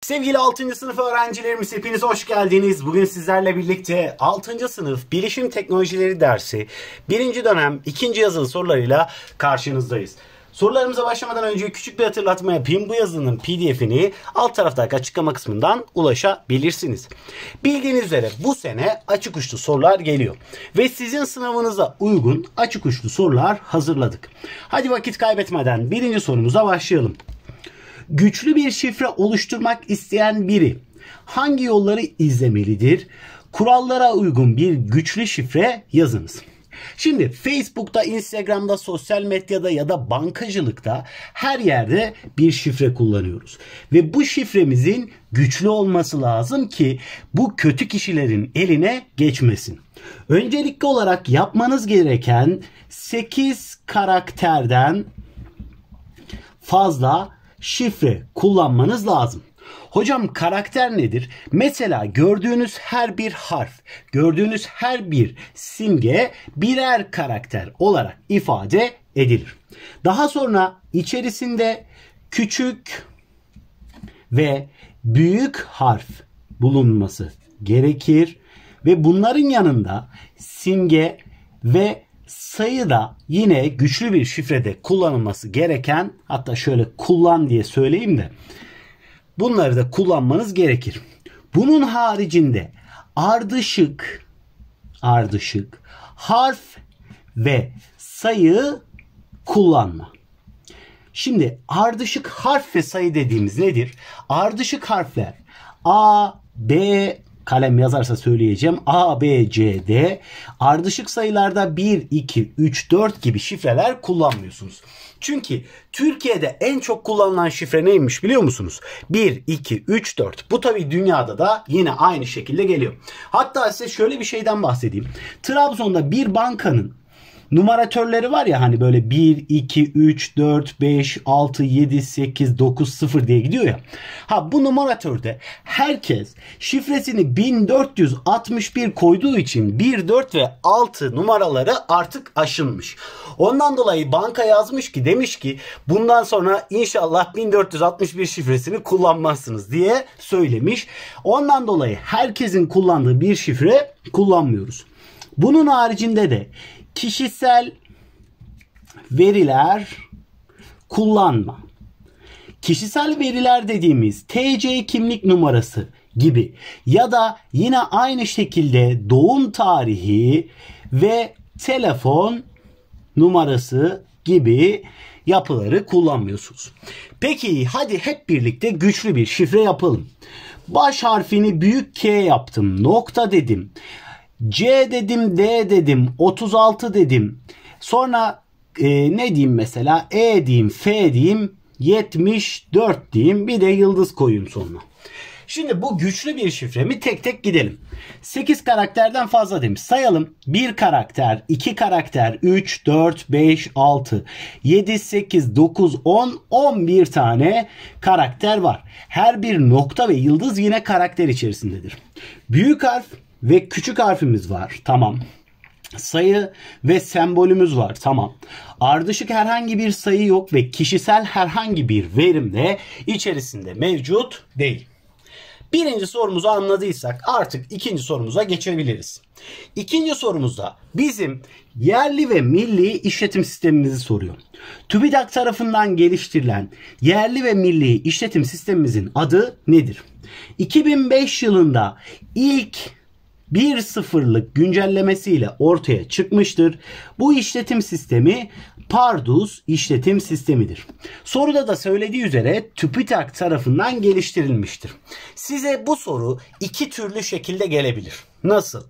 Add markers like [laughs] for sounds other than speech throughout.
Sevgili 6. sınıf öğrencilerimiz hepiniz hoş geldiniz. Bugün sizlerle birlikte 6. sınıf bilişim teknolojileri dersi 1. dönem 2. yazılı sorularıyla karşınızdayız. Sorularımıza başlamadan önce küçük bir hatırlatma yapayım. Bu yazının pdf'ini alt taraftaki açıklama kısmından ulaşabilirsiniz. Bildiğiniz üzere bu sene açık uçlu sorular geliyor. Ve sizin sınavınıza uygun açık uçlu sorular hazırladık. Hadi vakit kaybetmeden birinci sorumuza başlayalım. Güçlü bir şifre oluşturmak isteyen biri hangi yolları izlemelidir? Kurallara uygun bir güçlü şifre yazınız. Şimdi Facebook'ta, Instagram'da, sosyal medyada ya da bankacılıkta her yerde bir şifre kullanıyoruz. Ve bu şifremizin güçlü olması lazım ki bu kötü kişilerin eline geçmesin. Öncelikli olarak yapmanız gereken 8 karakterden fazla şifre kullanmanız lazım. Hocam karakter nedir? Mesela gördüğünüz her bir harf, gördüğünüz her bir simge birer karakter olarak ifade edilir. Daha sonra içerisinde küçük ve büyük harf bulunması gerekir ve bunların yanında simge ve sayı da yine güçlü bir şifrede kullanılması gereken hatta şöyle kullan diye söyleyeyim de Bunları da kullanmanız gerekir. Bunun haricinde ardışık ardışık harf ve sayı kullanma. Şimdi ardışık harf ve sayı dediğimiz nedir? Ardışık harfler A, B, kalem yazarsa söyleyeceğim. A, B, C, D. Ardışık sayılarda 1, 2, 3, 4 gibi şifreler kullanmıyorsunuz. Çünkü Türkiye'de en çok kullanılan şifre neymiş biliyor musunuz? 1, 2, 3, 4. Bu tabi dünyada da yine aynı şekilde geliyor. Hatta size şöyle bir şeyden bahsedeyim. Trabzon'da bir bankanın numaratörleri var ya hani böyle 1, 2, 3, 4, 5, 6, 7, 8, 9, 0 diye gidiyor ya. Ha bu numaratörde herkes şifresini 1461 koyduğu için 1, 4 ve 6 numaraları artık aşınmış. Ondan dolayı banka yazmış ki demiş ki bundan sonra inşallah 1461 şifresini kullanmazsınız diye söylemiş. Ondan dolayı herkesin kullandığı bir şifre kullanmıyoruz. Bunun haricinde de kişisel veriler kullanma. Kişisel veriler dediğimiz TC kimlik numarası gibi ya da yine aynı şekilde doğum tarihi ve telefon numarası gibi yapıları kullanmıyorsunuz. Peki hadi hep birlikte güçlü bir şifre yapalım. Baş harfini büyük K yaptım. Nokta dedim. C dedim, D dedim, 36 dedim. Sonra e, ne diyeyim mesela? E diyeyim, F diyeyim, 74 diyeyim. Bir de yıldız koyayım sonuna. Şimdi bu güçlü bir şifremi tek tek gidelim. 8 karakterden fazla demiş. Sayalım. 1 karakter, 2 karakter, 3, 4, 5, 6, 7, 8, 9, 10, 11 tane karakter var. Her bir nokta ve yıldız yine karakter içerisindedir. Büyük harf ve küçük harfimiz var. Tamam. Sayı ve sembolümüz var. Tamam. Ardışık herhangi bir sayı yok ve kişisel herhangi bir verim de içerisinde mevcut değil. Birinci sorumuzu anladıysak artık ikinci sorumuza geçebiliriz. İkinci sorumuzda bizim yerli ve milli işletim sistemimizi soruyor. TÜBİTAK tarafından geliştirilen yerli ve milli işletim sistemimizin adı nedir? 2005 yılında ilk bir sıfırlık güncellemesiyle ortaya çıkmıştır. Bu işletim sistemi Pardus işletim sistemidir. Soruda da söylediği üzere TÜBİTAK tarafından geliştirilmiştir. Size bu soru iki türlü şekilde gelebilir. Nasıl?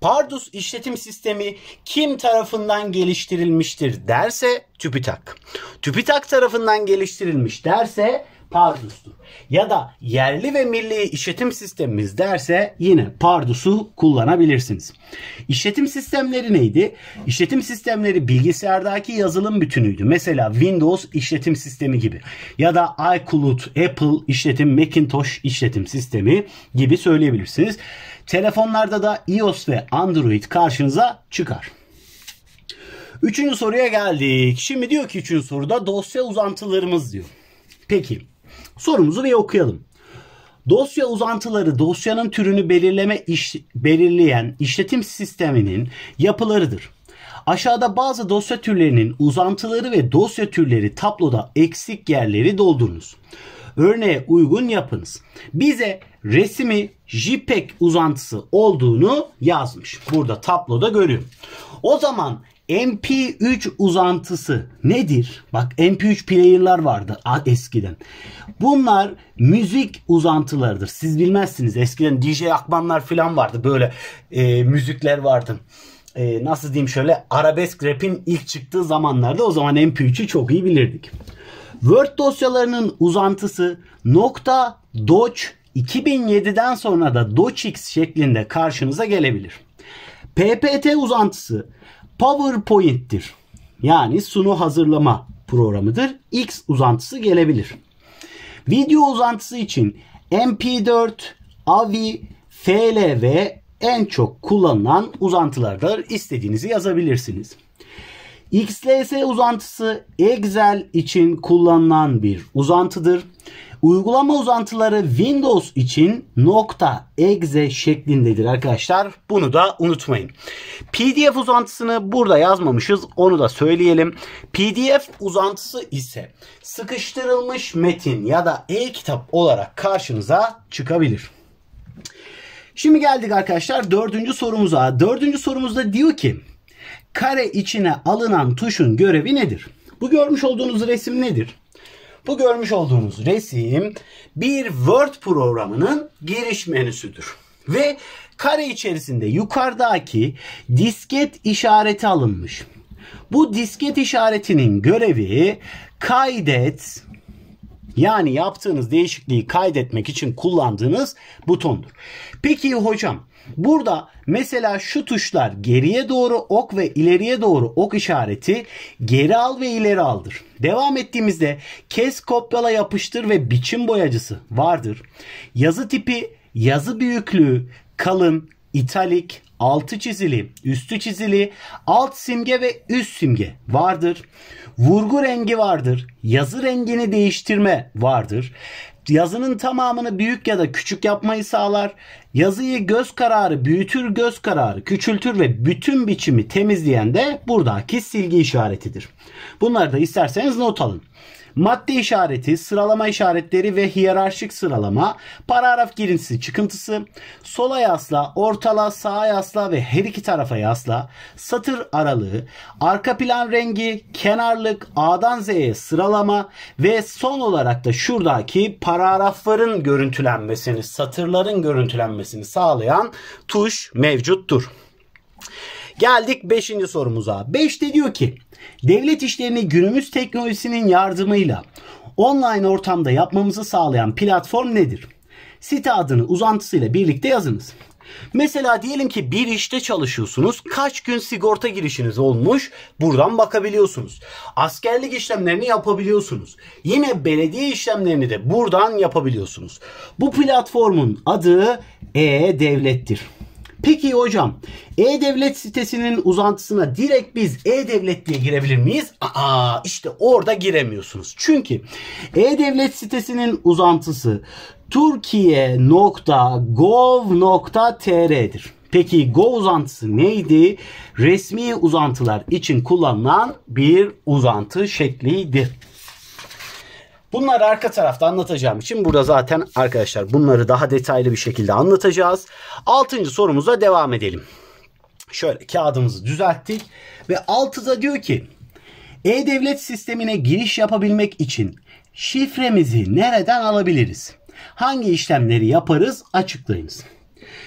Pardus işletim sistemi kim tarafından geliştirilmiştir derse TÜBİTAK. TÜBİTAK tarafından geliştirilmiş derse Pardus'tur. Ya da yerli ve milli işletim sistemimiz derse yine Pardus'u kullanabilirsiniz. İşletim sistemleri neydi? İşletim sistemleri bilgisayardaki yazılım bütünüydü. Mesela Windows işletim sistemi gibi ya da iCloud, Apple işletim, Macintosh işletim sistemi gibi söyleyebilirsiniz. Telefonlarda da iOS ve Android karşınıza çıkar. Üçüncü soruya geldik. Şimdi diyor ki üçüncü soruda dosya uzantılarımız diyor. Peki Sorumuzu bir okuyalım. Dosya uzantıları dosyanın türünü belirleme iş, belirleyen işletim sisteminin yapılarıdır. Aşağıda bazı dosya türlerinin uzantıları ve dosya türleri tabloda eksik yerleri doldurunuz. Örneğe uygun yapınız. Bize resmi JPEG uzantısı olduğunu yazmış. Burada tabloda görüyorum. O zaman MP3 uzantısı nedir? Bak MP3 player'lar vardı eskiden. Bunlar müzik uzantılarıdır. Siz bilmezsiniz. Eskiden DJ Akmanlar falan vardı. Böyle e, müzikler vardı. E, nasıl diyeyim şöyle arabesk rap'in ilk çıktığı zamanlarda o zaman MP3'ü çok iyi bilirdik. Word dosyalarının uzantısı nokta .doc 2007'den sonra da .docx şeklinde karşınıza gelebilir. PPT uzantısı PowerPoint'tir. Yani sunu hazırlama programıdır. X uzantısı gelebilir. Video uzantısı için MP4, AVI, FLV en çok kullanılan uzantılardır. İstediğinizi yazabilirsiniz. XLS uzantısı Excel için kullanılan bir uzantıdır. Uygulama uzantıları Windows için .exe şeklindedir arkadaşlar. Bunu da unutmayın. PDF uzantısını burada yazmamışız. Onu da söyleyelim. PDF uzantısı ise sıkıştırılmış metin ya da e-kitap olarak karşınıza çıkabilir. Şimdi geldik arkadaşlar dördüncü sorumuza. Dördüncü sorumuzda diyor ki kare içine alınan tuşun görevi nedir? Bu görmüş olduğunuz resim nedir? Bu görmüş olduğunuz resim bir Word programının giriş menüsüdür. Ve kare içerisinde yukarıdaki disket işareti alınmış. Bu disket işaretinin görevi kaydet yani yaptığınız değişikliği kaydetmek için kullandığınız butondur. Peki hocam Burada mesela şu tuşlar geriye doğru ok ve ileriye doğru ok işareti geri al ve ileri aldır. Devam ettiğimizde kes kopyala yapıştır ve biçim boyacısı vardır. Yazı tipi, yazı büyüklüğü, kalın, italik, altı çizili, üstü çizili, alt simge ve üst simge vardır. Vurgu rengi vardır. Yazı rengini değiştirme vardır. Yazının tamamını büyük ya da küçük yapmayı sağlar. Yazıyı göz kararı büyütür, göz kararı küçültür ve bütün biçimi temizleyen de buradaki silgi işaretidir. Bunları da isterseniz not alın madde işareti, sıralama işaretleri ve hiyerarşik sıralama, paragraf girintisi çıkıntısı, sola yasla, ortala, sağa yasla ve her iki tarafa yasla, satır aralığı, arka plan rengi, kenarlık, A'dan Z'ye sıralama ve son olarak da şuradaki paragrafların görüntülenmesini, satırların görüntülenmesini sağlayan tuş mevcuttur. Geldik 5. sorumuza. 5 de diyor ki Devlet işlerini günümüz teknolojisinin yardımıyla online ortamda yapmamızı sağlayan platform nedir? Site adını uzantısıyla birlikte yazınız. Mesela diyelim ki bir işte çalışıyorsunuz. Kaç gün sigorta girişiniz olmuş? Buradan bakabiliyorsunuz. Askerlik işlemlerini yapabiliyorsunuz. Yine belediye işlemlerini de buradan yapabiliyorsunuz. Bu platformun adı e-devlettir. Peki hocam e-devlet sitesinin uzantısına direkt biz e-devlet diye girebilir miyiz? Aa işte orada giremiyorsunuz. Çünkü e-devlet sitesinin uzantısı Türkiye.gov.tr'dir. Peki Go uzantısı neydi? Resmi uzantılar için kullanılan bir uzantı şeklidir. Bunları arka tarafta anlatacağım için burada zaten arkadaşlar bunları daha detaylı bir şekilde anlatacağız. Altıncı sorumuza devam edelim. Şöyle kağıdımızı düzelttik ve altıda diyor ki e-devlet sistemine giriş yapabilmek için şifremizi nereden alabiliriz? Hangi işlemleri yaparız? Açıklayınız.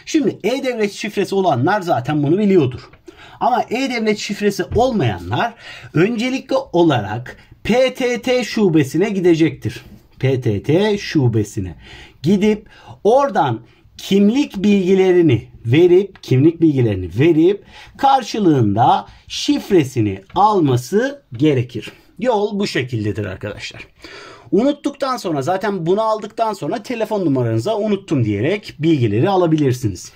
Şimdi e-devlet şifresi olanlar zaten bunu biliyordur. Ama e-devlet şifresi olmayanlar öncelikli olarak PTT şubesine gidecektir. PTT şubesine gidip oradan kimlik bilgilerini verip kimlik bilgilerini verip karşılığında şifresini alması gerekir. Yol bu şekildedir arkadaşlar. Unuttuktan sonra zaten bunu aldıktan sonra telefon numaranıza unuttum diyerek bilgileri alabilirsiniz.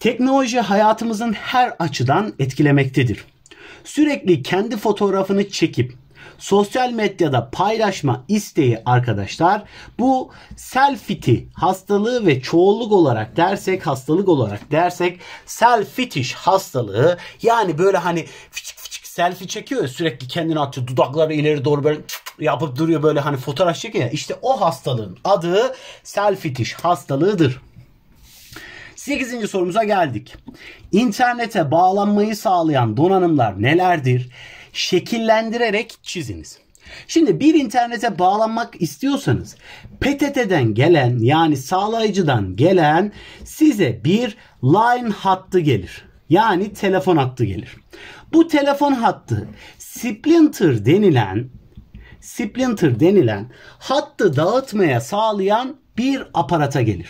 Teknoloji hayatımızın her açıdan etkilemektedir sürekli kendi fotoğrafını çekip sosyal medyada paylaşma isteği arkadaşlar bu selfiti hastalığı ve çoğunluk olarak dersek hastalık olarak dersek selfitish hastalığı yani böyle hani fıçık fıçık selfie çekiyor sürekli kendini atıyor dudakları ileri doğru böyle yapıp duruyor böyle hani fotoğraf çekiyor işte o hastalığın adı selfitish hastalığıdır. 8. sorumuza geldik. İnternete bağlanmayı sağlayan donanımlar nelerdir? Şekillendirerek çiziniz. Şimdi bir internete bağlanmak istiyorsanız PTT'den gelen yani sağlayıcıdan gelen size bir line hattı gelir. Yani telefon hattı gelir. Bu telefon hattı splinter denilen splinter denilen hattı dağıtmaya sağlayan bir aparata gelir.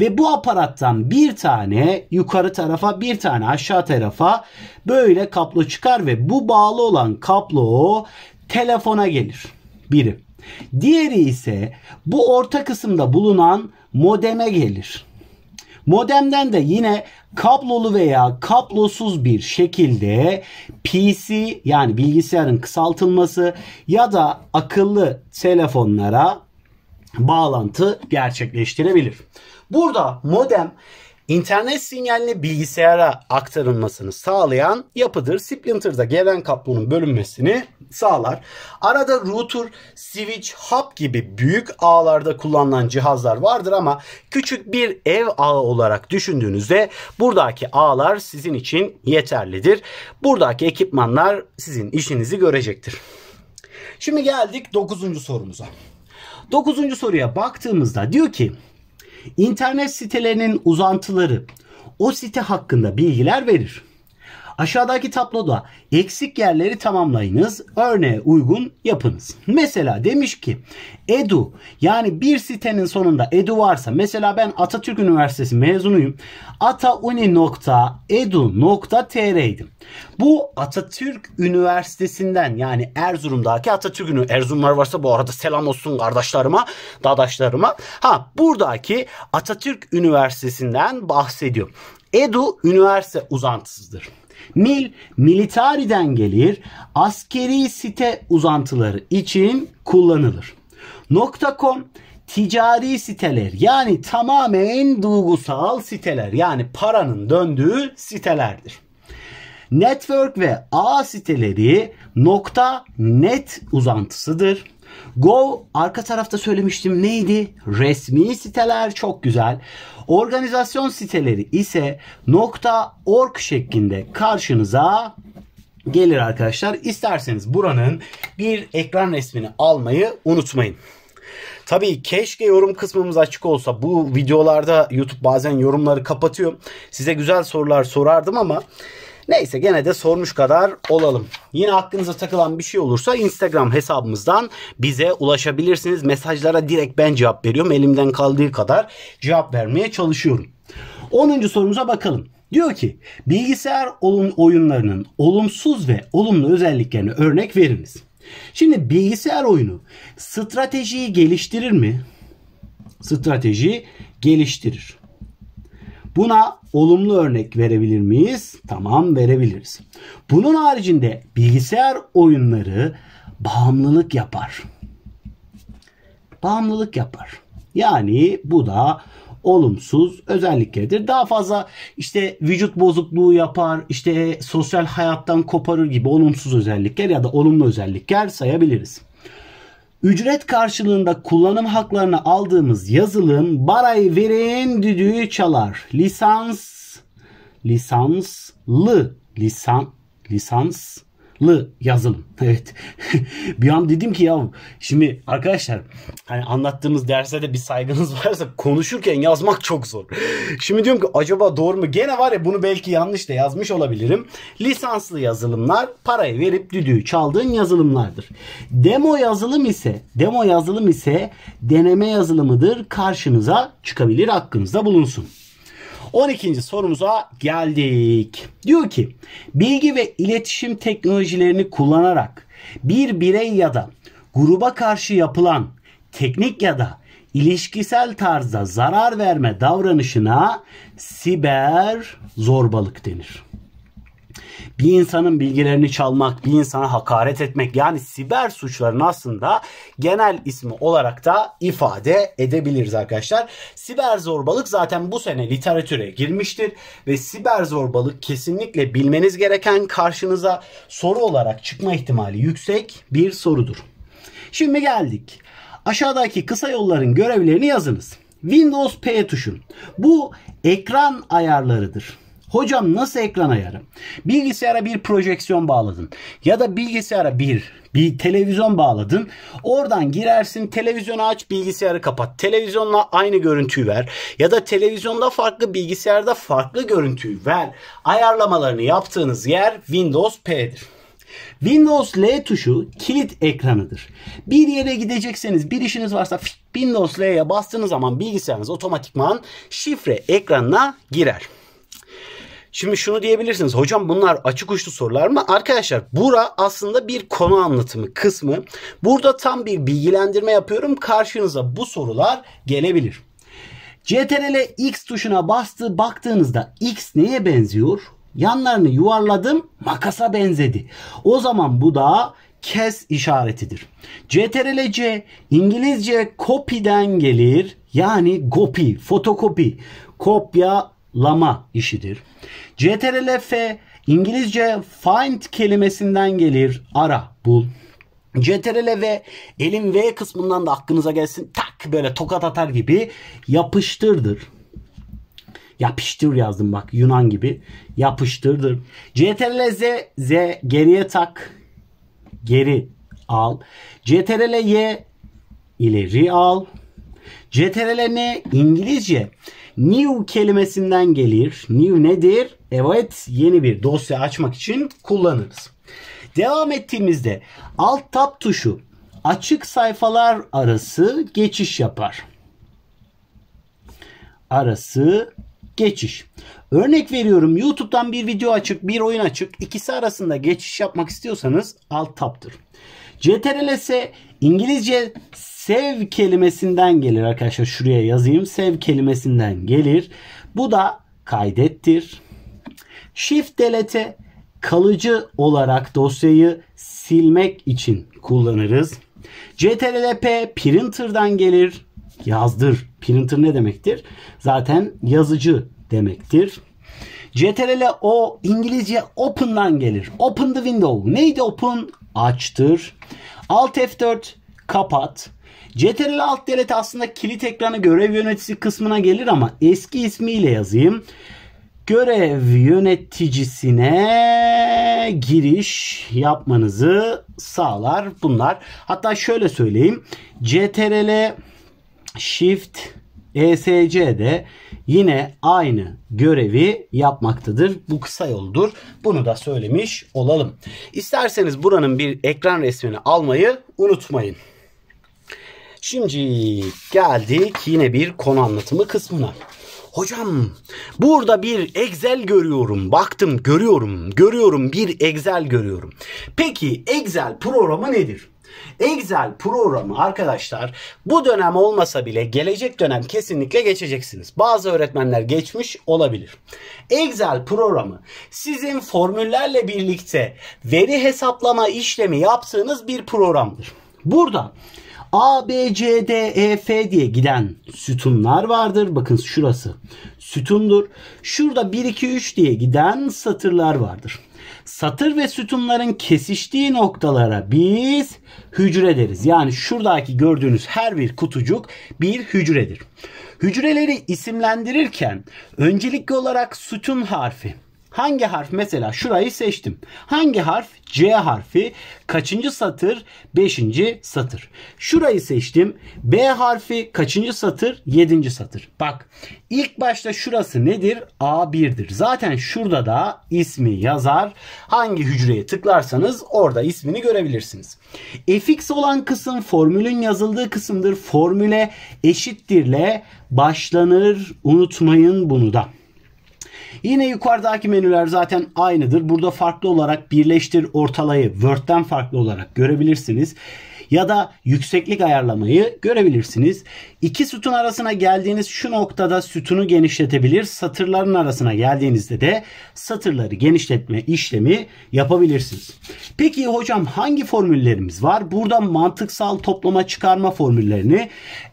Ve bu aparattan bir tane yukarı tarafa bir tane aşağı tarafa böyle kablo çıkar ve bu bağlı olan kablo telefona gelir. Biri. Diğeri ise bu orta kısımda bulunan modeme gelir. Modemden de yine kablolu veya kablosuz bir şekilde PC yani bilgisayarın kısaltılması ya da akıllı telefonlara bağlantı gerçekleştirebilir. Burada modem internet sinyalini bilgisayara aktarılmasını sağlayan yapıdır. Splinter'da gelen kablonun bölünmesini sağlar. Arada router, switch, hub gibi büyük ağlarda kullanılan cihazlar vardır ama küçük bir ev ağı olarak düşündüğünüzde buradaki ağlar sizin için yeterlidir. Buradaki ekipmanlar sizin işinizi görecektir. Şimdi geldik 9. sorumuza. Dokuzuncu soruya baktığımızda diyor ki internet sitelerinin uzantıları o site hakkında bilgiler verir. Aşağıdaki tabloda eksik yerleri tamamlayınız. Örneğe uygun yapınız. Mesela demiş ki Edu yani bir sitenin sonunda Edu varsa mesela ben Atatürk Üniversitesi mezunuyum. atauni.edu.tr'ydim. Bu Atatürk Üniversitesi'nden yani Erzurum'daki Atatürk Üniversitesi Erzurumlar varsa bu arada selam olsun kardeşlerime, dadaşlarıma. Ha buradaki Atatürk Üniversitesi'nden bahsediyorum. Edu üniversite uzantısıdır. Mil militariden gelir, askeri site uzantıları için kullanılır. .com ticari siteler yani tamamen duygusal siteler yani paranın döndüğü sitelerdir. Network ve ağ siteleri nokta net uzantısıdır. Go arka tarafta söylemiştim neydi? Resmi siteler çok güzel. Organizasyon siteleri ise .org şeklinde karşınıza gelir arkadaşlar. İsterseniz buranın bir ekran resmini almayı unutmayın. Tabii keşke yorum kısmımız açık olsa. Bu videolarda YouTube bazen yorumları kapatıyor. Size güzel sorular sorardım ama Neyse gene de sormuş kadar olalım. Yine aklınıza takılan bir şey olursa Instagram hesabımızdan bize ulaşabilirsiniz. Mesajlara direkt ben cevap veriyorum. Elimden kaldığı kadar cevap vermeye çalışıyorum. 10. sorumuza bakalım. Diyor ki bilgisayar oyunlarının olumsuz ve olumlu özelliklerini örnek veriniz. Şimdi bilgisayar oyunu stratejiyi geliştirir mi? Stratejiyi geliştirir. Buna olumlu örnek verebilir miyiz? Tamam verebiliriz. Bunun haricinde bilgisayar oyunları bağımlılık yapar. Bağımlılık yapar. Yani bu da olumsuz özelliklerdir. Daha fazla işte vücut bozukluğu yapar, işte sosyal hayattan koparır gibi olumsuz özellikler ya da olumlu özellikler sayabiliriz. Ücret karşılığında kullanım haklarını aldığımız yazılım barayı verin düdüğü çalar. Lisans lisanslı lisan lisans lı yazılım. Evet. [laughs] bir an dedim ki ya şimdi arkadaşlar hani anlattığımız derse de bir saygınız [laughs] varsa konuşurken yazmak çok zor. şimdi diyorum ki acaba doğru mu? Gene var ya bunu belki yanlış da yazmış olabilirim. Lisanslı yazılımlar parayı verip düdüğü çaldığın yazılımlardır. Demo yazılım ise demo yazılım ise deneme yazılımıdır. Karşınıza çıkabilir hakkınızda bulunsun. 12. sorumuza geldik. Diyor ki bilgi ve iletişim teknolojilerini kullanarak bir birey ya da gruba karşı yapılan teknik ya da ilişkisel tarzda zarar verme davranışına siber zorbalık denir bir insanın bilgilerini çalmak, bir insana hakaret etmek yani siber suçların aslında genel ismi olarak da ifade edebiliriz arkadaşlar. Siber zorbalık zaten bu sene literatüre girmiştir ve siber zorbalık kesinlikle bilmeniz gereken karşınıza soru olarak çıkma ihtimali yüksek bir sorudur. Şimdi geldik. Aşağıdaki kısa yolların görevlerini yazınız. Windows P tuşun. Bu ekran ayarlarıdır. Hocam nasıl ekran ayarı? Bilgisayara bir projeksiyon bağladın ya da bilgisayara bir bir televizyon bağladın. Oradan girersin televizyonu aç bilgisayarı kapat. Televizyonla aynı görüntüyü ver ya da televizyonda farklı bilgisayarda farklı görüntüyü ver. Ayarlamalarını yaptığınız yer Windows P'dir. Windows L tuşu kilit ekranıdır. Bir yere gidecekseniz bir işiniz varsa Windows L'ye bastığınız zaman bilgisayarınız otomatikman şifre ekranına girer. Şimdi şunu diyebilirsiniz. Hocam bunlar açık uçlu sorular mı? Arkadaşlar bura aslında bir konu anlatımı kısmı. Burada tam bir bilgilendirme yapıyorum. Karşınıza bu sorular gelebilir. CTRL X tuşuna bastı, baktığınızda X neye benziyor? Yanlarını yuvarladım makasa benzedi. O zaman bu da kes işaretidir. CTRL C İngilizce copy'den gelir. Yani copy, fotokopi. Kopya lama işidir. Ctrl+F İngilizce find kelimesinden gelir ara bul. CTRL ve elin V kısmından da aklınıza gelsin tak böyle tokat atar gibi yapıştırdır. Yapıştır yazdım bak Yunan gibi. Yapıştırdır. CTRL Z, Z geriye tak. Geri al. CTRL Y ileri al. Ctrl'ler ne? İngilizce new kelimesinden gelir. New nedir? Evet yeni bir dosya açmak için kullanırız. Devam ettiğimizde alt tab tuşu açık sayfalar arası geçiş yapar. Arası geçiş. Örnek veriyorum YouTube'dan bir video açık, bir oyun açık. ikisi arasında geçiş yapmak istiyorsanız alt tab'dır. CTRL İngilizce sev kelimesinden gelir arkadaşlar. Şuraya yazayım. Sev kelimesinden gelir. Bu da kaydettir. Shift delete kalıcı olarak dosyayı silmek için kullanırız. CTRL-P printer'dan gelir. Yazdır. Printer ne demektir? Zaten yazıcı demektir. CTRL-O İngilizce open'dan gelir. Open the window. Neydi open? Açtır. Alt F4 kapat. CTRL Alt Delete aslında kilit ekranı görev yöneticisi kısmına gelir ama eski ismiyle yazayım. Görev yöneticisine giriş yapmanızı sağlar bunlar. Hatta şöyle söyleyeyim. CTRL Shift ESC'de yine aynı görevi yapmaktadır. Bu kısa yoldur. Bunu da söylemiş olalım. İsterseniz buranın bir ekran resmini almayı unutmayın. Şimdi geldik yine bir konu anlatımı kısmına. Hocam burada bir Excel görüyorum. Baktım görüyorum. Görüyorum bir Excel görüyorum. Peki Excel programı nedir? Excel programı arkadaşlar bu dönem olmasa bile gelecek dönem kesinlikle geçeceksiniz. Bazı öğretmenler geçmiş olabilir. Excel programı sizin formüllerle birlikte veri hesaplama işlemi yaptığınız bir programdır. Burada A, B, C, D, E, F diye giden sütunlar vardır. Bakın şurası sütundur. Şurada 1, 2, 3 diye giden satırlar vardır. Satır ve sütunların kesiştiği noktalara biz hücre deriz. Yani şuradaki gördüğünüz her bir kutucuk bir hücredir. Hücreleri isimlendirirken öncelikli olarak sütun harfi Hangi harf mesela şurayı seçtim. Hangi harf? C harfi. Kaçıncı satır? Beşinci satır. Şurayı seçtim. B harfi kaçıncı satır? Yedinci satır. Bak ilk başta şurası nedir? A1'dir. Zaten şurada da ismi yazar. Hangi hücreye tıklarsanız orada ismini görebilirsiniz. Fx olan kısım formülün yazıldığı kısımdır. Formüle eşittirle başlanır. Unutmayın bunu da. Yine yukarıdaki menüler zaten aynıdır. Burada farklı olarak birleştir ortalayı Word'den farklı olarak görebilirsiniz. Ya da yükseklik ayarlamayı görebilirsiniz. İki sütun arasına geldiğiniz şu noktada sütunu genişletebilir. Satırların arasına geldiğinizde de satırları genişletme işlemi yapabilirsiniz. Peki hocam hangi formüllerimiz var? Burada mantıksal toplama çıkarma formüllerini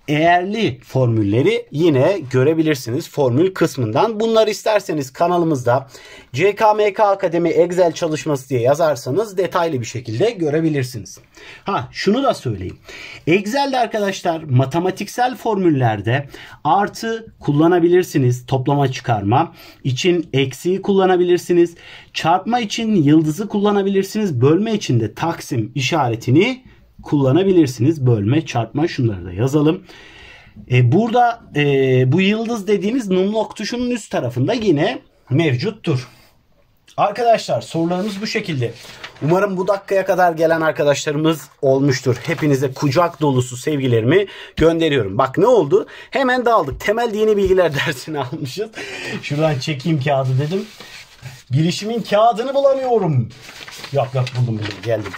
eğerli formülleri yine görebilirsiniz formül kısmından. Bunları isterseniz kanalımızda CKMK Akademi Excel çalışması diye yazarsanız detaylı bir şekilde görebilirsiniz. Ha şunu da söyleyeyim. Excel'de arkadaşlar matematiksel formüllerde artı kullanabilirsiniz toplama çıkarma için eksiği kullanabilirsiniz. Çarpma için yıldızı kullanabilirsiniz. Bölme için de taksim işaretini kullanabilirsiniz. Bölme, çarpma şunları da yazalım. E, burada e, bu yıldız dediğimiz numlock tuşunun üst tarafında yine mevcuttur. Arkadaşlar sorularımız bu şekilde. Umarım bu dakikaya kadar gelen arkadaşlarımız olmuştur. Hepinize kucak dolusu sevgilerimi gönderiyorum. Bak ne oldu? Hemen dağıldık. Temel yeni bilgiler [laughs] dersini almışız. Şuradan çekeyim kağıdı dedim. Girişimin kağıdını bulamıyorum. Yok yok buldum buldum geldim.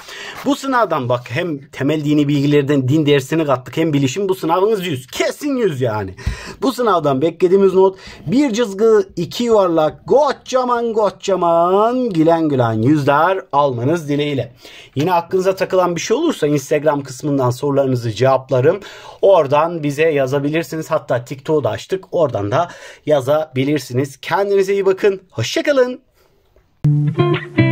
Bu sınavdan bak hem temel dini bilgilerden din dersini kattık hem bilişim bu sınavınız 100. Kesin 100 yani. Bu sınavdan beklediğimiz not bir cızgı iki yuvarlak kocaman kocaman gülen gülen yüzler almanız dileğiyle. Yine aklınıza takılan bir şey olursa Instagram kısmından sorularınızı cevaplarım. Oradan bize yazabilirsiniz. Hatta TikTok'u da açtık. Oradan da yazabilirsiniz. Kendinize iyi bakın. Hoşçakalın. Thank you.